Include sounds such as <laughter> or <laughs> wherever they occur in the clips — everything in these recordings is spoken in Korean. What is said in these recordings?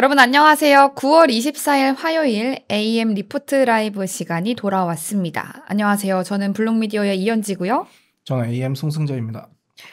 여러분 안녕하세요. 9월 24일 화요일 AM 리포트 라이브 시간이 돌아왔습니다. 안녕하세요. 저는 블록미디어의 이현지고요. 저는 AM 송승재입니다.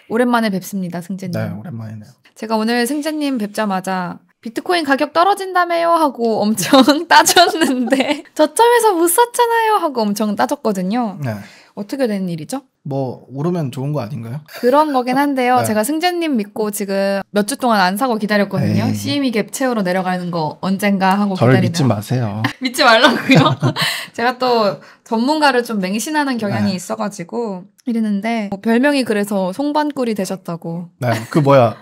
오랜만에 뵙습니다, 승재님. 네, 오랜만이네요. 제가 오늘 승재님 뵙자마자 비트코인 가격 떨어진다며요 하고 엄청 <laughs> 따졌는데 저점에서 못 샀잖아요 하고 엄청 따졌거든요. 네. 어떻게 된 일이죠? 뭐 오르면 좋은 거 아닌가요? 그런 거긴 한데요. 네. 제가 승재님 믿고 지금 몇 주 동안 안 사고 기다렸거든요. 에이. 네. CME 갭 채우러 내려가는 거 언젠가 하고 기다리면. 믿지 마세요. <laughs> 믿지 말라고요? <laughs> 제가 또 전문가를 좀 맹신하는 경향이 네. 있어가지고 이랬는데 뭐 별명이 그래서 송반꿀이 되셨다고. 네, 그 뭐야.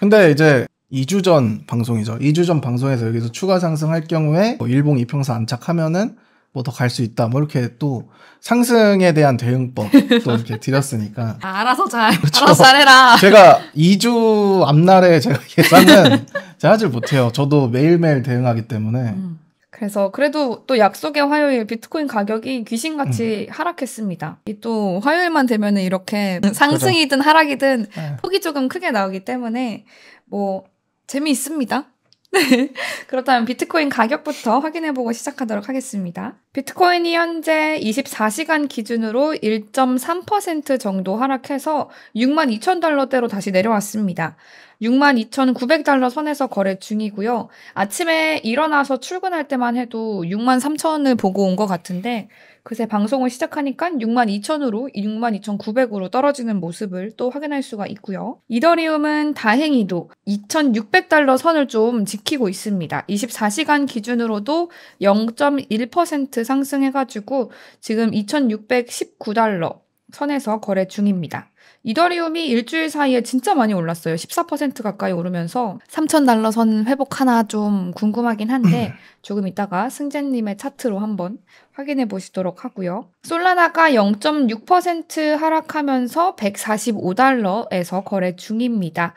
근데 이제 2주 전 방송이죠. 2주 전 방송에서 여기서 추가 상승할 경우에 뭐 일봉 이평선 안착하면은 뭐더갈수 있다. 뭐 이렇게 또 상승에 대한 대응법 또 이렇게 드렸으니까. <laughs> 아, 알아서 잘, 그렇죠? 알아서 잘해라. 제가 2주 앞날에 제가 예산은 <laughs> 제가 하질 못해요. 저도 매일매일 대응하기 때문에. 음. 그래서 그래도 또 약속의 화요일 비트코인 가격이 귀신같이 음. 하락했습니다. 이또 화요일만 되면 은 이렇게 그렇죠. 상승이든 하락이든 네. 폭이 조금 크게 나오기 때문에 뭐 재미있습니다. <laughs> 네. 그렇다면 비트코인 가격부터 확인해보고 시작하도록 하겠습니다. 비트코인이 현재 24시간 기준으로 1.3% 정도 하락해서 62,000달러대로 다시 내려왔습니다. 62,900달러 선에서 거래 중이고요. 아침에 일어나서 출근할 때만 해도 63,000원을 보고 온 것 같은데 그새 방송을 시작하니까 62,000으로 62,900으로 떨어지는 모습을 또 확인할 수가 있고요. 이더리움은 다행히도 2,600달러 선을 좀 지키고 있습니다. 24시간 기준으로도 0.1% 상승해가지고 지금 2,619달러 선에서 거래 중입니다. 이더리움이 일주일 사이에 진짜 많이 올랐어요. 14% 가까이 오르면서 3,000달러 선 회복하나 좀 궁금하긴 한데 음. 조금 이따가 승재님의 차트로 한번 확인해 보시도록 하고요. 솔라나가 0.6% 하락하면서 145달러에서 거래 중입니다.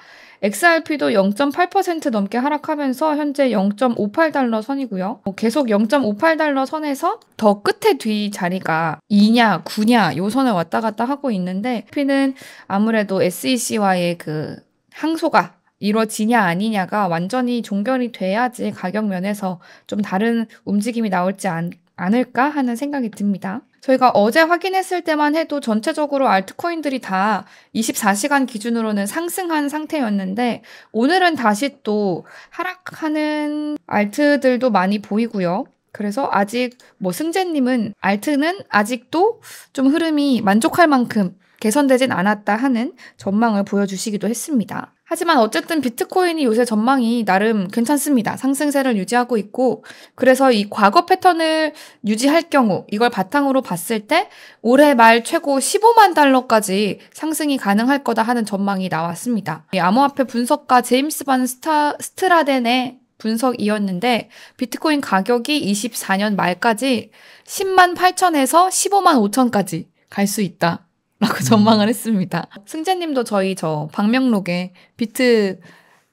XRP도 0.8% 넘게 하락하면서 현재 0.58달러 선이고요. 뭐 계속 0.58달러 선에서 더 끝에 뒤 자리가 2냐, 9냐 요 선을 왔다 갔다 하고 있는데 피는 아무래도 SEC와의 그 항소가 이뤄지냐 아니냐가 완전히 종결이 돼야지 가격 면에서 좀 다른 움직임이 나올지 않 않을까 하는 생각이 듭니다. 저희가 어제 확인했을 때만 해도 전체적으로 알트코인들이 다 24시간 기준으로는 상승한 상태였는데 오늘은 다시 또 하락하는 알트들도 많이 보이고요. 그래서 아직 뭐 승재님은 알트는 아직도 좀 흐름이 만족할 만큼 개선되진 않았다 하는 전망을 보여주시기도 했습니다. 하지만 어쨌든 비트코인이 요새 전망이 나름 괜찮습니다. 상승세를 유지하고 있고, 그래서 이 과거 패턴을 유지할 경우, 이걸 바탕으로 봤을 때 올해 말 최고 15만 달러까지 상승이 가능할 거다 하는 전망이 나왔습니다. 암호화폐 분석가 제임스 반 스타, 스트라덴의 분석이었는데 비트코인 가격이 24년 말까지 10만 8천에서 15만 5천까지 갈 수 있다. 라고 음. 전망을 했습니다. 승재님도 저희 저 방명록에 비트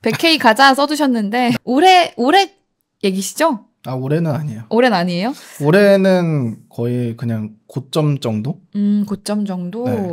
100K 가자 써두셨는데 올해 올해 얘기시죠? 아 올해는 아니에요. 올해는 아니에요? 올해는 거의 그냥 고점 정도? 음, 고점 정도. 네.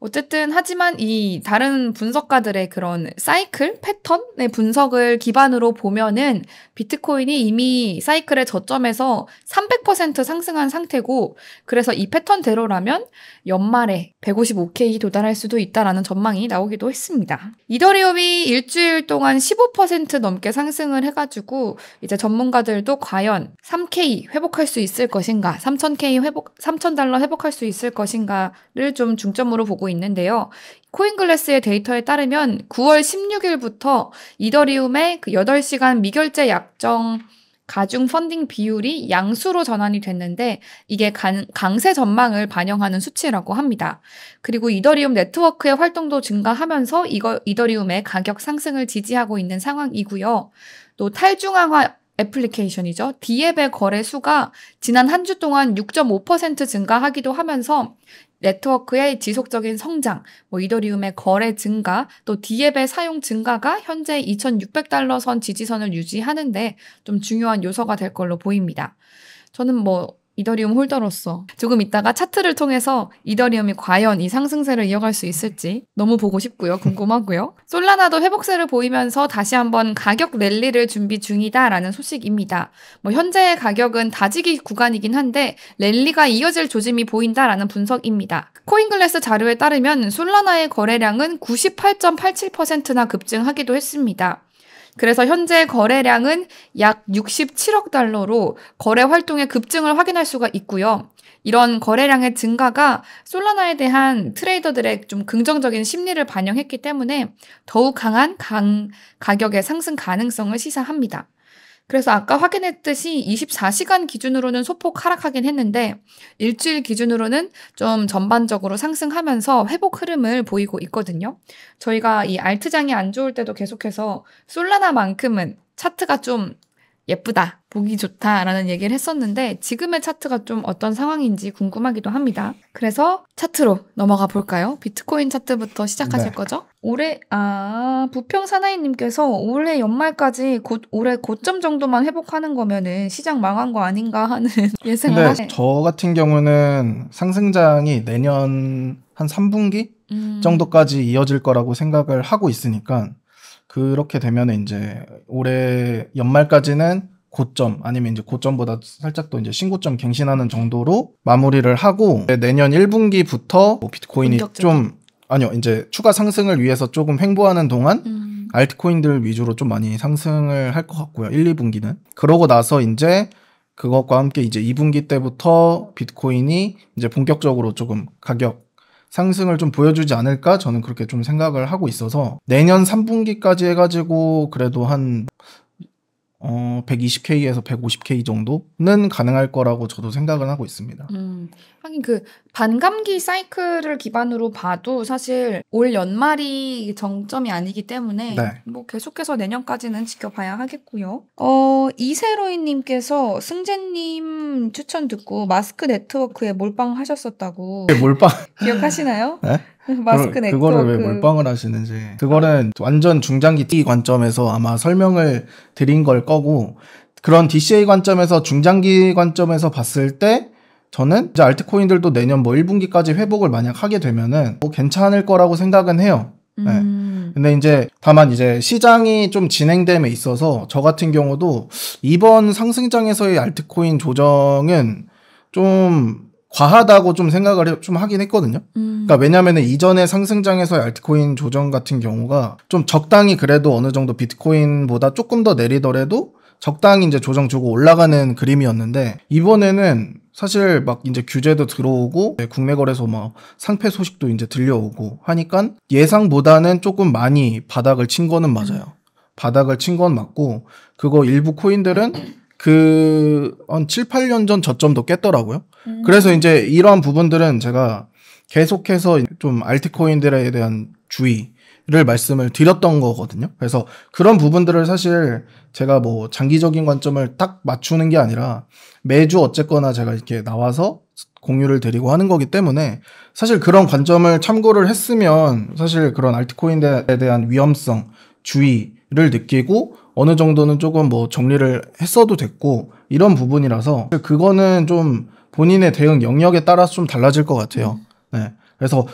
어쨌든 하지만 이 다른 분석가들의 그런 사이클 패턴의 분석을 기반으로 보면은 비트코인이 이미 사이클의 저점에서 300% 상승한 상태고 그래서 이 패턴대로라면 연말에 155K 도달할 수도 있다라는 전망이 나오기도 했습니다. 이더리움이 일주일 동안 15% 넘게 상승을 해가지고 이제 전문가들도 과연 3K 회복할 수 있을 것인가, 3000K 회복, 3000달러 회복할 수 있을 것인가를 좀 중점으로 보고 있는데요. 코인글래스의 데이터에 따르면 9월 16일부터 이더리움의 그 8시간 미결제 약정 가중 펀딩 비율이 양수로 전환이 됐는데 이게 강, 세 전망을 반영하는 수치라고 합니다. 그리고 이더리움 네트워크의 활동도 증가하면서 이거, 이더리움의 가격 상승을 지지하고 있는 상황이고요. 또 탈중앙화 애플리케이션이죠. 디앱의 거래 수가 지난 한 주 동안 6.5% 증가하기도 하면서 네트워크의 지속적인 성장, 뭐 이더리움의 거래 증가, 또 디앱의 사용 증가가 현재 2,600달러 선 지지선을 유지하는데 좀 중요한 요소가 될 걸로 보입니다. 저는 뭐 이더리움 홀더로서 조금 있다가 차트를 통해서 이더리움이 과연 이 상승세를 이어갈 수 있을지 너무 보고 싶고요. 궁금하고요. <laughs> 솔라나도 회복세를 보이면서 다시 한번 가격 랠리를 준비 중이다라는 소식입니다. 뭐 현재의 가격은 다지기 구간이긴 한데 랠리가 이어질 조짐이 보인다라는 분석입니다. 코인글래스 자료에 따르면 솔라나의 거래량은 98.87%나 급증하기도 했습니다. 그래서 현재 거래량은 약 67억 달러로 거래 활동의 급증을 확인할 수가 있고요. 이런 거래량의 증가가 솔라나에 대한 트레이더들의 좀 긍정적인 심리를 반영했기 때문에 더욱 강한 강, 가격의 상승 가능성을 시사합니다. 그래서 아까 확인했듯이 24시간 기준으로는 소폭 하락하긴 했는데 일주일 기준으로는 좀 전반적으로 상승하면서 회복 흐름을 보이고 있거든요. 저희가 이 알트장이 안 좋을 때도 계속해서 솔라나만큼은 차트가 좀 예쁘다, 보기 좋다라는 얘기를 했었는데 지금의 차트가 좀 어떤 상황인지 궁금하기도 합니다. 그래서 차트로 넘어가 볼까요? 비트코인 차트부터 시작하실 네. 거죠? 올해 아 부평 사나이님께서 올해 연말까지 곧 올해 고점 정도만 회복하는 거면은 시장 망한 거 아닌가 하는 <laughs> 예상을 네, 하네. 저 같은 경우는 상승장이 내년 한 3분기 음. 정도까지 이어질 거라고 생각을 하고 있으니까 그렇게 되면 이제 올해 연말까지는 고점 아니면 이제 고점보다 살짝 또 이제 신고점 갱신하는 정도로 마무리를 하고 내년 1분기부터 뭐 비트코인이 본격적으로. 좀 아니요 이제 추가 상승을 위해서 조금 횡보하는 동안 음. 알트코인들 위주로 좀 많이 상승을 할 것 같고요 1, 2분기는 그러고 나서 이제 그것과 함께 이제 2분기 때부터 비트코인이 이제 본격적으로 조금 가격 상승을 좀 보여주지 않을까 저는 그렇게 좀 생각을 하고 있어서 내년 3분기까지 해가지고 그래도 한 어, 120K에서 150K 정도는 가능할 거라고 저도 생각을 하고 있습니다. 음, 하긴 그 반감기 사이클을 기반으로 봐도 사실 올 연말이 정점이 아니기 때문에 네. 뭐 계속해서 내년까지는 지켜봐야 하겠고요. 어, 이세로이님께서 승재님 추천 듣고 마스크 네트워크에 몰빵하셨었다고. 몰빵? <laughs> 기억하시나요? 네? <laughs> 마스크 네트워크. 그거를 왜 몰빵을 하시는지. 그거는 완전 중장기 T 관점에서 아마 설명을 드린 걸 거고 그런 DCA 관점에서 중장기 관점에서 봤을 때 저는 이제 알트코인들도 내년 뭐 1분기까지 회복을 만약 하게 되면은 뭐 괜찮을 거라고 생각은 해요. 네. 음. 근데 이제 다만 이제 시장이 좀 진행됨에 있어서 저 같은 경우도 이번 상승장에서의 알트코인 조정은 좀 과하다고 좀 생각을 좀 하긴 했거든요. 음. 그러니까 왜냐면은 이전에 상승장에서 알트코인 조정 같은 경우가 좀 적당히 그래도 어느 정도 비트코인보다 조금 더 내리더라도 적당히 이제 조정 주고 올라가는 그림이었는데 이번에는 사실 막 이제 규제도 들어오고 국내 거래소 막 뭐 상패 소식도 이제 들려오고 하니까 예상보다는 조금 많이 바닥을 친 거는 맞아요. 바닥을 친 건 맞고 그거 일부 코인들은 그한 7, 8년 전 저점도 깼더라고요. 음. 그래서 이제 이러한 부분들은 제가 계속해서 좀 알트코인들에 대한 주의 를 말씀을 드렸던 거거든요. 그래서 그런 부분들을 사실 제가 뭐 장기적인 관점을 딱 맞추는 게 아니라 매주 어쨌거나 제가 이렇게 나와서 공유를 드리고 하는 거기 때문에 사실 그런 관점을 참고를 했으면 사실 그런 알트코인에 대한 위험성, 주의를 느끼고 어느 정도는 조금 뭐 정리를 했어도 됐고 이런 부분이라서 그거는 좀 본인의 대응 영역에 따라서 좀 달라질 것 같아요. 음. 네. 그래서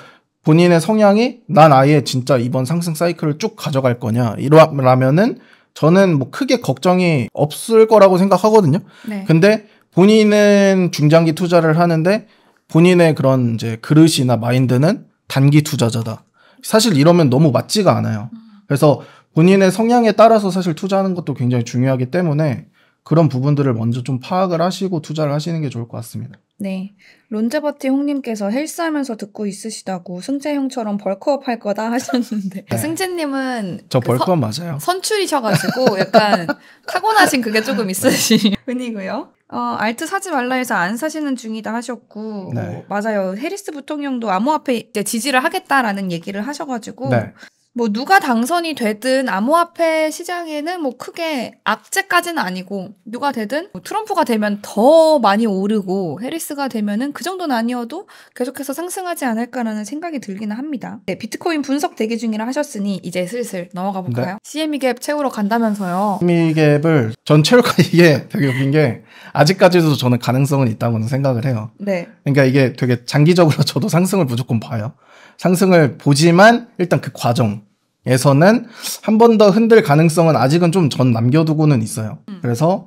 본인의 성향이 난 아예 진짜 이번 상승 사이클을 쭉 가져갈 거냐 이러라면은 저는 뭐 크게 걱정이 없을 거라고 생각하거든요. 네. 근데 본인은 중장기 투자를 하는데 본인의 그런 이제 그릇이나 마인드는 단기 투자자다. 사실 이러면 너무 맞지가 않아요. 그래서 본인의 성향에 따라서 사실 투자하는 것도 굉장히 중요하기 때문에 그런 부분들을 먼저 좀 파악을 하시고 투자를 하시는 게 좋을 것 같습니다. 네. 론제버티 홍님께서 헬스하면서 듣고 있으시다고 승재 형처럼 벌크업 할 거다 하셨는데 네. 승재님은 저그 벌크업 맞아요. 선출이셔가지고 약간 <laughs> 타고나신 그게 조금 있으신 네. 분이고요. 어, 알트 사지 말라 해서 안 사시는 중이다 하셨고 네. 맞아요. 해리스 부통령도 암호화폐 이제 지지를 하겠다라는 얘기를 하셔가지고 네. 뭐 누가 당선이 되든 암호화폐 시장에는 뭐 크게 악재까지는 아니고 누가 되든 뭐 트럼프가 되면 더 많이 오르고 해리스가 되면은 그 정도는 아니어도 계속해서 상승하지 않을까라는 생각이 들기는 합니다. 네, 비트코인 분석 대기 중이라 하셨으니 이제 슬슬 넘어가 볼까요? 네. CME 갭 채우러 간다면서요. CME 갭을 전 채울까 <laughs> 이게 되게 웃긴 게 아직까지도 저는 가능성은 있다고는 생각을 해요. 네. 그러니까 이게 되게 장기적으로 <laughs> 저도 상승을 무조건 봐요. 상승을 보지만 일단 그 과정에서는 한 번 더 흔들 가능성은 아직은 좀 전 남겨두고는 있어요. 음. 그래서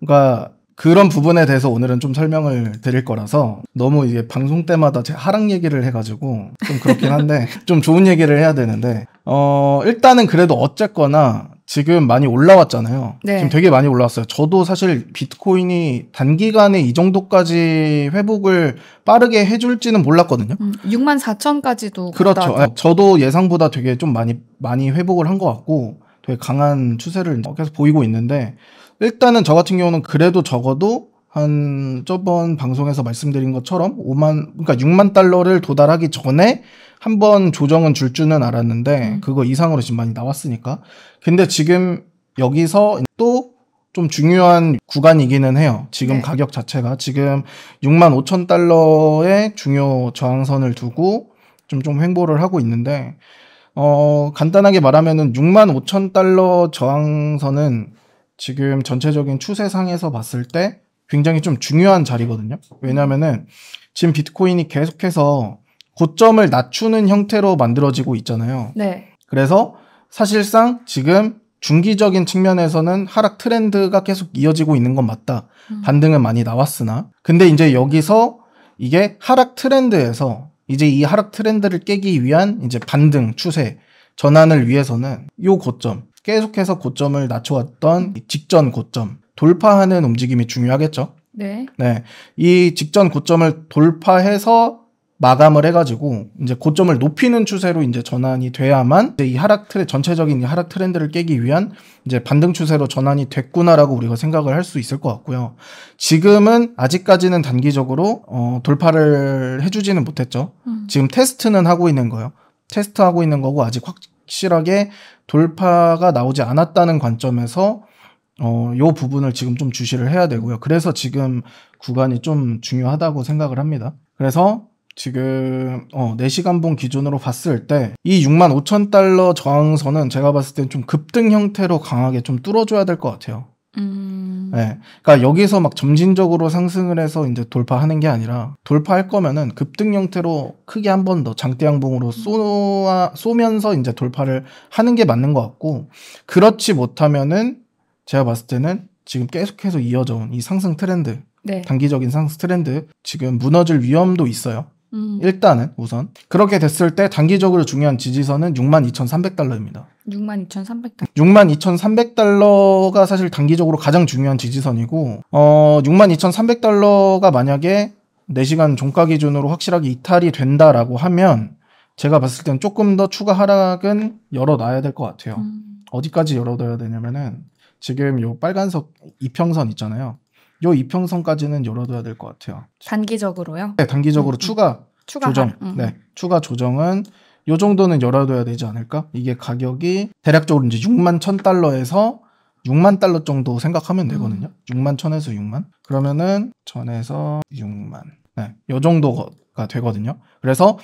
그러니까 그런 부분에 대해서 오늘은 좀 설명을 드릴 거라서 너무 이게 방송 때마다 제 하락 얘기를 해가지고 좀 그렇긴 한데 <laughs> 좀 좋은 얘기를 해야 되는데 어 일단은 그래도 어쨌거나 지금 많이 올라왔잖아요. 네. 지금 되게 많이 올라왔어요. 저도 사실 비트코인이 단기간에 이 정도까지 회복을 빠르게 해줄지는 몰랐거든요. 음, 6만 4천까지도 그렇죠. 갔 아, 저도 예상보다 되게 좀 많이 많이 회복을 한 것 같고 되게 강한 추세를 계속 보이고 있는데 일단은 저 같은 경우는 그래도 적어도 한 저번 방송에서 말씀드린 것처럼 5만 그러니까 6만 달러를 도달하기 전에 한 번 조정은 줄 줄은 알았는데 음. 그거 이상으로 지금 많이 나왔으니까 근데 지금 여기서 또 좀 중요한 구간이기는 해요. 지금 네. 가격 자체가 지금 6만 5천 달러의 중요 저항선을 두고 좀 좀 횡보를 하고 있는데 어 간단하게 말하면은 6만 5천 달러 저항선은 지금 전체적인 추세상에서 봤을 때 굉장히 좀 중요한 자리거든요. 왜냐면은 지금 비트코인이 계속해서 고점을 낮추는 형태로 만들어지고 있잖아요. 네. 그래서 사실상 지금 중기적인 측면에서는 하락 트렌드가 계속 이어지고 있는 건 맞다. 음. 반등은 많이 나왔으나. 근데 이제 여기서 이게 하락 트렌드에서 이제 이 하락 트렌드를 깨기 위한 이제 반등 추세 전환을 위해서는 요 고점 계속해서 고점을 낮춰왔던 직전 고점 돌파하는 움직임이 중요하겠죠. 네. 네. 이 직전 고점을 돌파해서 마감을 해가지고 이제 고점을 높이는 추세로 이제 전환이 돼야만 이제 이 하락 트렌 전체적인 이 하락 트렌드를 깨기 위한 이제 반등 추세로 전환이 됐구나라고 우리가 생각을 할 수 있을 것 같고요. 지금은 아직까지는 단기적으로 어, 돌파를 해주지는 못했죠. 음. 지금 테스트는 하고 있는 거예요. 테스트하고 있는 거고 아직 확실하게 돌파가 나오지 않았다는 관점에서 어, 요 부분을 지금 좀 주시를 해야 되고요. 그래서 지금 구간이 좀 중요하다고 생각을 합니다. 그래서 지금 어, 4시간봉 기준으로 봤을 때 이 6만 5천 달러 저항선은 제가 봤을 땐 좀 급등 형태로 강하게 좀 뚫어줘야 될 것 같아요. 음... 네. 그니까 여기서 막 점진적으로 상승을 해서 이제 돌파하는 게 아니라 돌파할 거면은 급등 형태로 크게 한 번 더 장대양봉으로 쏘아 쏘면서 이제 돌파를 하는 게 맞는 것 같고 그렇지 못하면은 제가 봤을 때는 지금 계속해서 이어져 온이 상승 트렌드, 네. 단기적인 상승 트렌드 지금 무너질 위험도 있어요. 음. 일단은 우선 그렇게 됐을 때 단기적으로 중요한 지지선은 62,300달러입니다. 62,300달러. 62,300달러가 사실 단기적으로 가장 중요한 지지선이고 어 62,300달러가 만약에 4시간 종가 기준으로 확실하게 이탈이 된다라고 하면 제가 봤을 땐 조금 더 추가 하락은 열어놔야 될 것 같아요. 음. 어디까지 열어둬야 되냐면은 지금 요 빨간석 이평선 있잖아요. 요 이평선까지는 열어둬야 될 것 같아요. 단기적으로요? 네, 단기적으로 음, 음. 추가, 추가 조정. 음. 네, 추가 조정은 요 정도는 열어둬야 되지 않을까? 이게 가격이 대략적으로 이제 6만 1,000달러에서 6만 달러 정도 생각하면 되거든요. 음. 6만 1,000에서 6만. 그러면은 1 0에서 6만. 네, 요 정도가 되거든요. 그래서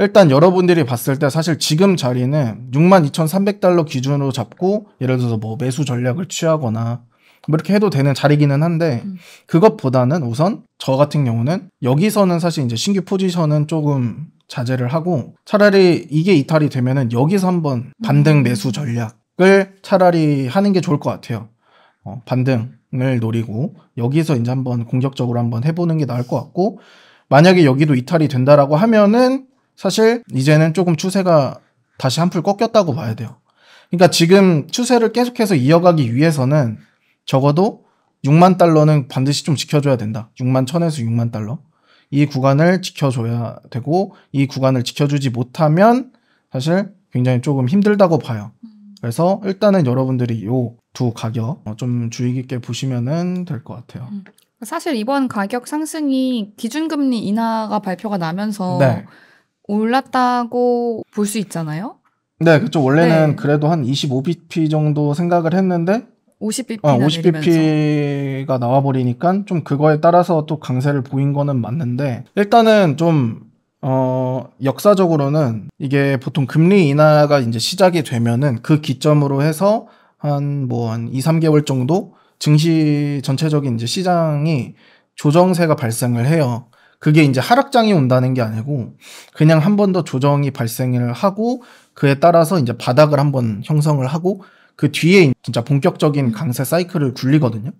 일단 여러분들이 봤을 때 사실 지금 자리는 62,300달러 기준으로 잡고 예를 들어서 뭐 매수 전략을 취하거나 뭐 이렇게 해도 되는 자리기는 한데 음. 그것보다는 우선 저 같은 경우는 여기서는 사실 이제 신규 포지션은 조금 자제를 하고 차라리 이게 이탈이 되면은 여기서 한번 반등 음. 매수 전략을 차라리 하는 게 좋을 것 같아요. 어, 반등을 노리고 여기서 이제 한번 공격적으로 한번 해보는 게 나을 것 같고 만약에 여기도 이탈이 된다라고 하면은 사실 이제는 조금 추세가 다시 한풀 꺾였다고 봐야 돼요. 그러니까 지금 추세를 계속해서 이어가기 위해서는 적어도 6만 달러는 반드시 좀 지켜줘야 된다. 6만 천에서 6만 달러. 이 구간을 지켜줘야 되고 이 구간을 지켜주지 못하면 사실 굉장히 조금 힘들다고 봐요. 그래서 일단은 여러분들이 요 두 가격 어, 좀 주의 깊게 보시면될 것 같아요. 음. 사실 이번 가격 상승이 기준금리 인하가 발표가 나면서 네. 올랐다고 볼 수 있잖아요. 네, 그렇죠. 원래는 네. 그래도 한 25bp 정도 생각을 했는데 50bp 어, 50bp가 나와 버리니까 좀 그거에 따라서 또 강세를 보인 거는 맞는데 일단은 좀 어, 역사적으로는 이게 보통 금리 인하가 이제 시작이 되면은 그 기점으로 해서 한 뭐한 이삼개월 정도 증시 전체적인 이제 시장이 조정세가 발생을 해요. 그게 이제 하락장이 온다는 게 아니고 그냥 한 번 더 조정이 발생을 하고 그에 따라서 이제 바닥을 한 번 형성을 하고 그 뒤에 진짜 본격적인 강세 사이클을 굴리거든요.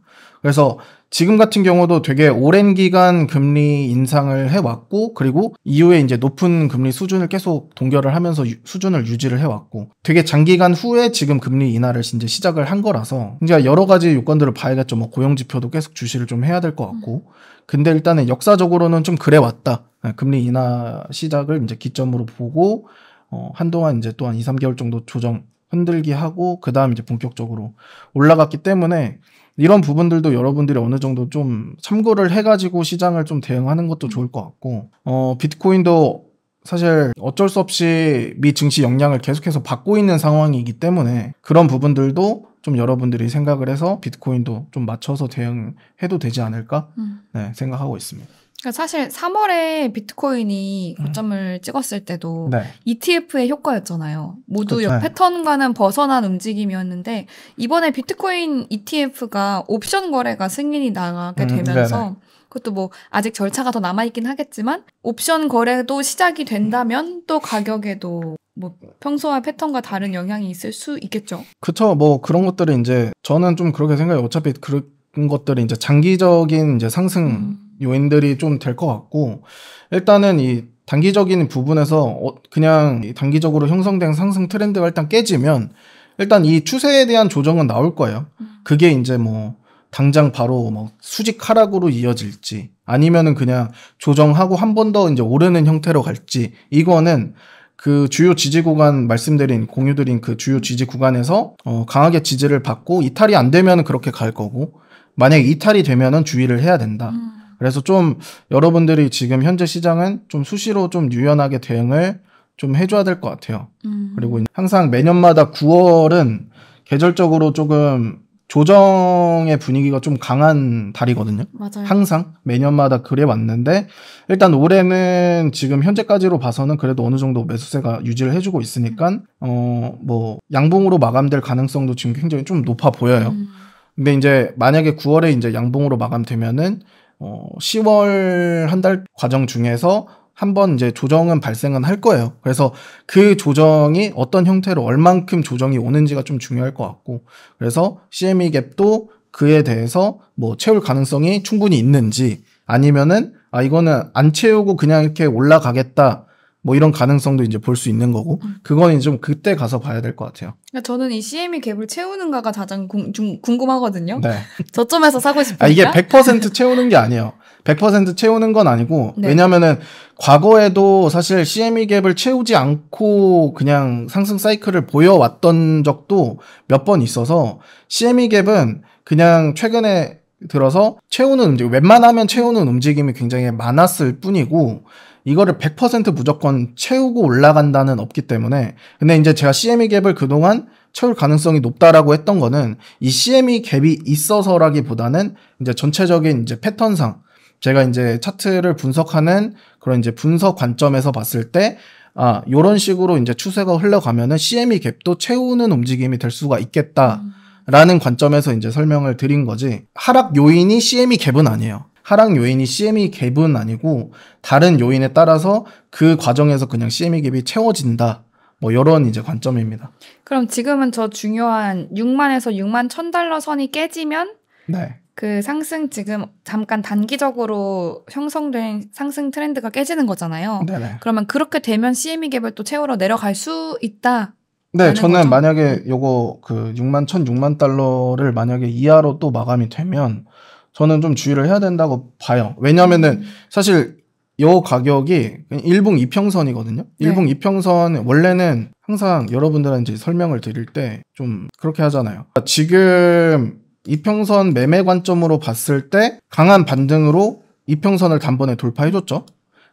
그래서 지금 같은 경우도 되게 오랜 기간 금리 인상을 해왔고, 그리고 이후에 이제 높은 금리 수준을 계속 동결을 하면서 유, 수준을 유지를 해왔고, 되게 장기간 후에 지금 금리 인하를 이제 시작을 한 거라서, 이제 그러니까 여러 가지 요건들을 봐야겠죠. 뭐 고용 지표도 계속 주시를 좀 해야 될 것 같고, 근데 일단은 역사적으로는 좀 그래 왔다. 네, 금리 인하 시작을 이제 기점으로 보고 어, 한동안 이제 또 한 2, 3개월 정도 조정 흔들기 하고 그다음 이제 본격적으로 올라갔기 때문에 이런 부분들도 여러분들이 어느 정도 좀 참고를 해가지고 시장을 좀 대응하는 것도 좋을 것 같고 어 비트코인도 사실 어쩔 수 없이 미 증시 역량을 계속해서 받고 있는 상황이기 때문에 그런 부분들도 좀 여러분들이 생각을 해서 비트코인도 좀 맞춰서 대응해도 되지 않을까 음. 네, 생각하고 있습니다. 그러니까 사실 3월에 비트코인이 음. 고점을 음. 찍었을 때도 네. ETF의 효과였잖아요. 모두 그쵸, 네. 패턴과는 벗어난 움직임이었는데 이번에 비트코인 ETF가 옵션 거래가 승인이 나가게 음, 되면서 음, 그것도 뭐 아직 절차가 더 남아있긴 하겠지만 옵션 거래도 시작이 된다면 또 가격에도 뭐 평소와 패턴과 다른 영향이 있을 수 있겠죠. 그쵸. 뭐 그런 것들이 이제 저는 좀 그렇게 생각해요. 어차피 그런 것들이 이제 장기적인 이제 상승 음. 요인들이 좀 될 것 같고 일단은 이 단기적인 부분에서 어, 그냥 단기적으로 형성된 상승 트렌드가 일단 깨지면 일단 이 추세에 대한 조정은 나올 거예요. 음. 그게 이제 뭐 당장 바로 막 뭐 수직 하락으로 이어질지 아니면은 그냥 조정하고 한 번 더 이제 오르는 형태로 갈지 이거는 그 주요 지지 구간 말씀드린 공유드린 그 주요 지지 구간에서 어 강하게 지지를 받고 이탈이 안 되면 그렇게 갈 거고 만약 이탈이 되면은 주의를 해야 된다. 음. 그래서 좀 여러분들이 지금 현재 시장은 좀 수시로 좀 유연하게 대응을 좀 해줘야 될 것 같아요. 음. 그리고 항상 매년마다 9월은 계절적으로 조금 조정의 분위기가 좀 강한 달이거든요. 맞아요. 항상 매년마다 그래 왔는데 일단 올해는 지금 현재까지로 봐서는 그래도 어느 정도 매수세가 유지를 해주고 있으니까 음. 어뭐 양봉으로 마감될 가능성도 지금 굉장히 좀 높아 보여요. 음. 근데 이제 만약에 9월에 이제 양봉으로 마감되면은 어 10월 한 달 과정 중에서 한번 이제 조정은 발생은 할 거예요. 그래서 그 조정이 어떤 형태로 얼만큼 조정이 오는지가 좀 중요할 것 같고 그래서 CME 갭도 그에 대해서 뭐 채울 가능성이 충분히 있는지 아니면은 아 이거는 안 채우고 그냥 이렇게 올라가겠다 뭐 이런 가능성도 이제 볼 수 있는 거고 음. 그거는 좀 그때 가서 봐야 될 것 같아요. 그러니까 저는 이 CME 갭을 채우는가가 가장 궁, 좀 궁금하거든요. 네. <laughs> 저점에서 사고 싶으니 아, 이게 100% 채우는 게 아니에요. 100% 채우는 건 아니고 네. 왜냐면은 과거에도 사실 CME 갭을 채우지 않고 그냥 상승 사이클을 보여왔던 적도 몇 번 있어서 CME 갭은 그냥 최근에 들어서 채우는 움직임, 웬만하면 채우는 움직임이 굉장히 많았을 뿐이고 이거를 100% 무조건 채우고 올라간다는 없기 때문에 근데 이제 제가 CME 갭을 그동안 채울 가능성이 높다라고 했던 거는 이 CME 갭이 있어서라기보다는 이제 전체적인 이제 패턴상 제가 이제 차트를 분석하는 그런 이제 분석 관점에서 봤을 때 아, 요런 식으로 이제 추세가 흘러가면은 CME 갭도 채우는 움직임이 될 수가 있겠다. 라는 음. 관점에서 이제 설명을 드린 거지. 하락 요인이 CME 갭은 아니에요. 하락 요인이 CME 갭은 아니고 다른 요인에 따라서 그 과정에서 그냥 CME 갭이 채워진다. 뭐 이런 이제 관점입니다. 그럼 지금은 저 중요한 6만에서 6만 1000달러 선이 깨지면 네. 그 상승 지금 잠깐 단기적으로 형성된 상승 트렌드가 깨지는 거잖아요. 네네. 그러면 그렇게 되면 CME 갭을 또 채우러 내려갈 수 있다. 네, 저는 거죠? 만약에 요거 그 6만 1 6만 달러를 만약에 이하로 또 마감이 되면 저는 좀 주의를 해야 된다고 봐요. 왜냐면은 음. 사실 요 가격이 1봉2평선이거든요1봉 네. 이평선 원래는 항상 여러분들한테 설명을 드릴 때 좀 그렇게 하잖아요. 그러니까 지금 이평선 매매 관점으로 봤을 때 강한 반등으로 이평선을 단번에 돌파해줬죠.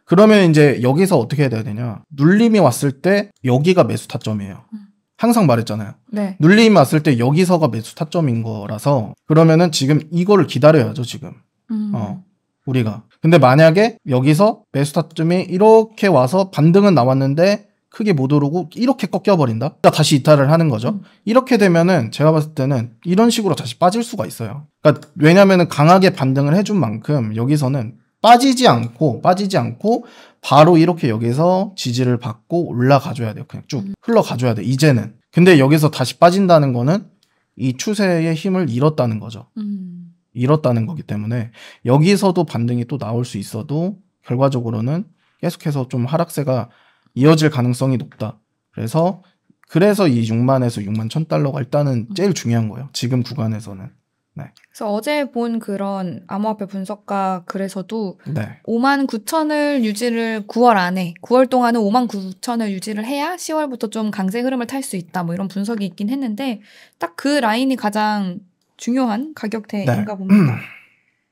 그러면 이제 여기서 어떻게 해야 되냐. 눌림이 왔을 때 여기가 매수 타점이에요. 음. 항상 말했잖아요. 네. 눌림이 왔을 때 여기서가 매수 타점인 거라서 그러면은 지금 이거를 기다려야죠, 지금. 음. 어, 우리가. 근데 만약에 여기서 매수 타점이 이렇게 와서 반등은 나왔는데 크게 못 오르고 이렇게 꺾여버린다? 그러니까 다시 이탈을 하는 거죠. 음. 이렇게 되면은 제가 봤을 때는 이런 식으로 다시 빠질 수가 있어요. 그러니까 왜냐면은 강하게 반등을 해준 만큼 여기서는 빠지지 않고 빠지지 않고 바로 이렇게 여기서 지지를 받고 올라가줘야 돼요. 그냥 쭉 음. 흘러가줘야 돼. 이제는. 근데 여기서 다시 빠진다는 거는 이 추세의 힘을 잃었다는 거죠. 음. 잃었다는 거기 때문에 여기서도 반등이 또 나올 수 있어도 결과적으로는 계속해서 좀 하락세가 이어질 가능성이 높다. 그래서 그래서 이 6만에서 6만 1천 달러가 일단은 음. 제일 중요한 거예요. 지금 구간에서는. 네. 그래서 어제 본 그런 암호화폐 분석가 그래서도 네. 5만 9천을 유지를 9월 안에 9월 동안은 5만 9천을 유지를 해야 10월부터 좀 강세 흐름을 탈 수 있다 뭐 이런 분석이 있긴 했는데 딱 그 라인이 가장 중요한 가격대인가 네. 봅니다. <clears throat>